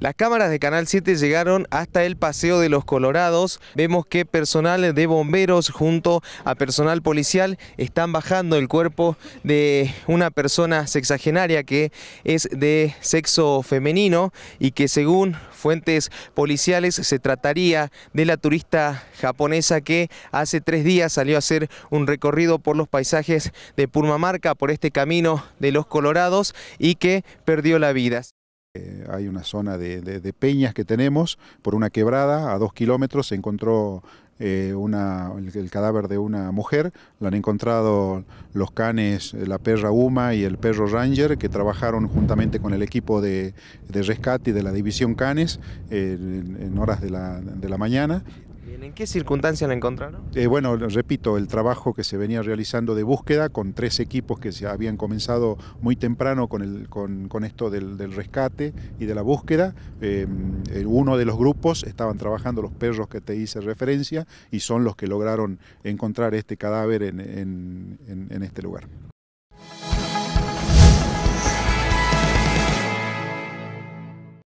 Las cámaras de Canal 7 llegaron hasta el Paseo de los Colorados. Vemos que personal de bomberos junto a personal policial están bajando el cuerpo de una persona sexagenaria que es de sexo femenino y que según fuentes policiales se trataría de la turista japonesa que hace tres días salió a hacer un recorrido por los paisajes de Purmamarca por este camino de los Colorados y que perdió la vida hay una zona de, peñas que tenemos, por una quebrada, a dos kilómetros se encontró eh, el, cadáver de una mujer, lo han encontrado los canes, la perra Uma y el perro Ranger, que trabajaron juntamente con el equipo de, rescate y de la división canes eh, en, horas de la mañana, ¿en qué circunstancia la encontraron? Eh, bueno, repito, el trabajo que se venía realizando de búsqueda con tres equipos que se habían comenzado muy temprano con, esto del, rescate y de la búsqueda. Eh, uno de los grupos estaban trabajando los perros que te hice referencia y son los que lograron encontrar este cadáver en este lugar.